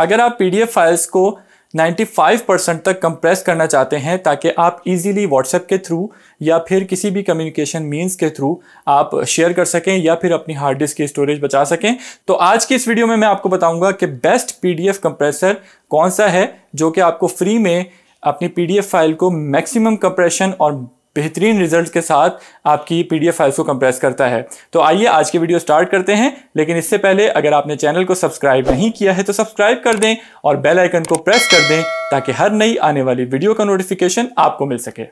अगर आप PDF files को 95 परसेंट तक कंप्रेस करना चाहते हैं ताकि आप इजीली व्हाट्सएप के थ्रू या फिर किसी भी कम्युनिकेशन मीन्स के थ्रू आप शेयर कर सकें या फिर अपनी हार्ड डिस्क की स्टोरेज बचा सकें तो आज की इस वीडियो में मैं आपको बताऊंगा कि बेस्ट पीडीएफ कंप्रेसर कौन सा है जो कि आपको फ्री में अपनी पीडीएफ फाइल को मैक्सिमम कंप्रेशन और बेहतरीन रिजल्ट के साथ आपकी पी फाइल्स को कंप्रेस करता है तो आइए आज की वीडियो स्टार्ट करते हैं लेकिन इससे पहले अगर आपने चैनल को सब्सक्राइब नहीं किया है तो सब्सक्राइब कर दें और बेल आइकन को प्रेस कर दें ताकि हर नई आने वाली वीडियो का नोटिफिकेशन आपको मिल सके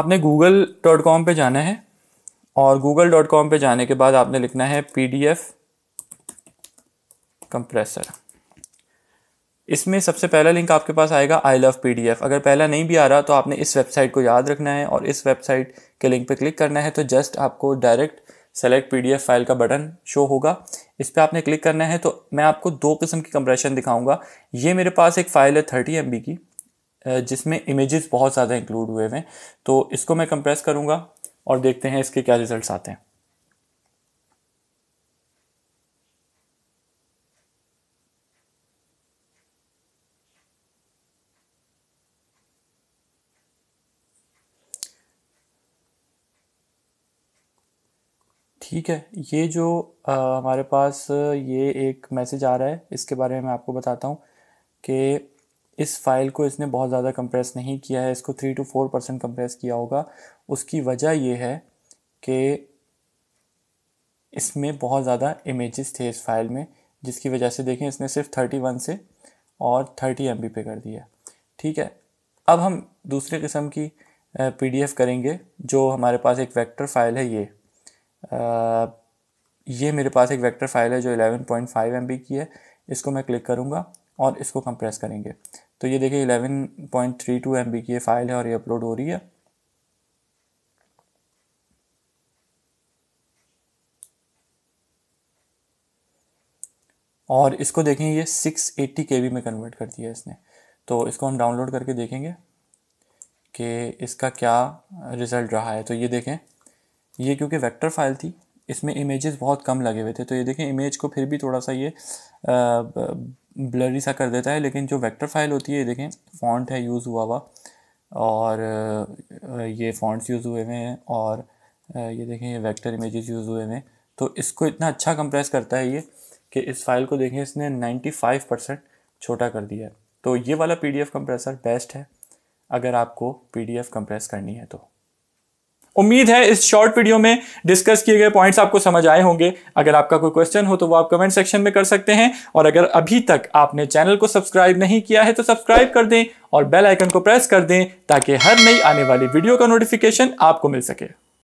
आपने गूगल डॉट कॉम पर जाना है और गूगल डॉट कॉम पर जाने के बाद आपने लिखना है पी डी एफ कंप्रेसर इसमें सबसे पहला लिंक आपके पास आएगा आई लव पी अगर पहला नहीं भी आ रहा तो आपने इस वेबसाइट को याद रखना है और इस वेबसाइट के लिंक पर क्लिक करना है तो जस्ट आपको डायरेक्ट सेलेक्ट पी फाइल का बटन शो होगा इस पर आपने क्लिक करना है तो मैं आपको दो किस्म की कंप्रेशन दिखाऊंगा ये मेरे पास एक फ़ाइल है थर्टी एम की जिसमें इमेजेस बहुत ज़्यादा इंक्लूड हुए हुए हैं तो इसको मैं कंप्रेस करूँगा और देखते हैं इसके क्या रिजल्ट्स आते हैं ठीक है ये जो आ, हमारे पास ये एक मैसेज आ रहा है इसके बारे में मैं आपको बताता हूँ कि इस फाइल को इसने बहुत ज़्यादा कंप्रेस नहीं किया है इसको three two four percent compress किया होगा उसकी वजह ये है कि इसमें बहुत ज़्यादा इमेजेस थे इस फाइल में जिसकी वजह से देखें इसने सिर्फ थर्टी वन से और थर्टी एम पे कर दिया ठीक है अब हम दूसरे किस्म की पी करेंगे जो हमारे पास एक वेक्टर फाइल है ये Uh, ये मेरे पास एक वेक्टर फाइल है जो 11.5 पॉइंट की है इसको मैं क्लिक करूँगा और इसको कंप्रेस करेंगे तो ये देखिए 11.32 पॉइंट की ये फाइल है और ये अपलोड हो रही है और इसको देखें ये 680 एट्टी में कन्वर्ट कर दिया है इसने तो इसको हम डाउनलोड करके देखेंगे कि इसका क्या रिज़ल्ट रहा है तो ये देखें ये क्योंकि वेक्टर फाइल थी इसमें इमेजेस बहुत कम लगे हुए थे तो ये देखें इमेज को फिर भी थोड़ा सा ये ब्लरी सा कर देता है लेकिन जो वेक्टर फाइल होती है ये देखें फॉन्ट है यूज़ हुआ हुआ और ये फॉन्ट्स यूज़ हुए हुए हैं और ये देखें ये वेक्टर इमेजेस यूज़ हुए हुए हैं तो इसको इतना अच्छा कंप्रेस करता है ये कि इस फाइल को देखें इसने नाइन्टी परसेंट छोटा कर दिया है तो ये वाला पी कंप्रेसर बेस्ट है अगर आपको पी कंप्रेस करनी है तो उम्मीद है इस शॉर्ट वीडियो में डिस्कस किए गए पॉइंट्स आपको समझ आए होंगे अगर आपका कोई क्वेश्चन हो तो वो आप कमेंट सेक्शन में कर सकते हैं और अगर अभी तक आपने चैनल को सब्सक्राइब नहीं किया है तो सब्सक्राइब कर दें और बेल आइकन को प्रेस कर दें ताकि हर नई आने वाली वीडियो का नोटिफिकेशन आपको मिल सके